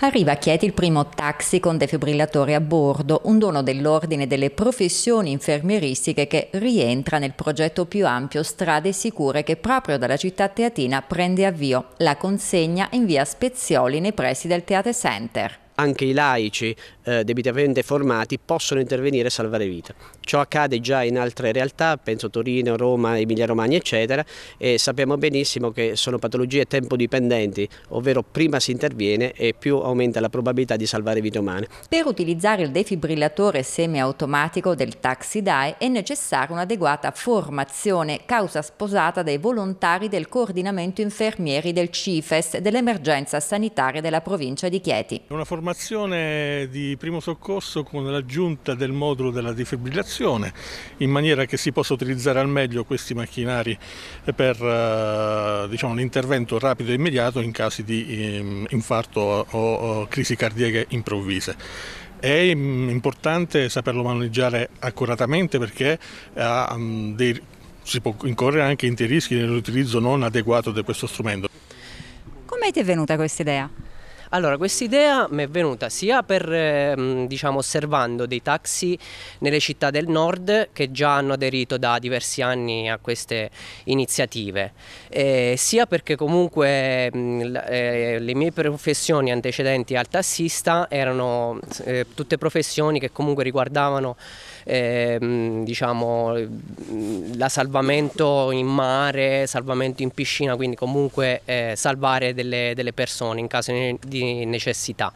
Arriva a Chieti il primo taxi con defibrillatori a bordo, un dono dell'ordine delle professioni infermieristiche che rientra nel progetto più ampio Strade Sicure che proprio dalla città teatina prende avvio. La consegna in via Spezioli nei pressi del Teate Center anche i laici eh, debitamente formati possono intervenire e salvare vite. Ciò accade già in altre realtà, penso Torino, Roma, Emilia Romagna eccetera e sappiamo benissimo che sono patologie tempo dipendenti, ovvero prima si interviene e più aumenta la probabilità di salvare vite umane. Per utilizzare il defibrillatore semiautomatico del Taxi DAE è necessaria un'adeguata formazione, causa sposata dai volontari del coordinamento infermieri del CIFES dell'emergenza sanitaria della provincia di Chieti. Una formazione di primo soccorso con l'aggiunta del modulo della defibrillazione in maniera che si possa utilizzare al meglio questi macchinari per eh, diciamo, l'intervento rapido e immediato in caso di ehm, infarto o crisi cardiache improvvise. È mm, importante saperlo maneggiare accuratamente perché ha mm, dei si può incorrere anche in dei rischi nell'utilizzo non adeguato di questo strumento. Come ti è venuta questa idea? Allora, questa idea mi è venuta sia per, ehm, diciamo, osservando dei taxi nelle città del nord che già hanno aderito da diversi anni a queste iniziative, eh, sia perché comunque mh, ehm, eh, le mie professioni antecedenti al tassista erano eh, tutte professioni che comunque riguardavano ehm, diciamo, la salvamento in mare, salvamento in piscina, quindi comunque eh, salvare delle, delle persone in caso di di necessità.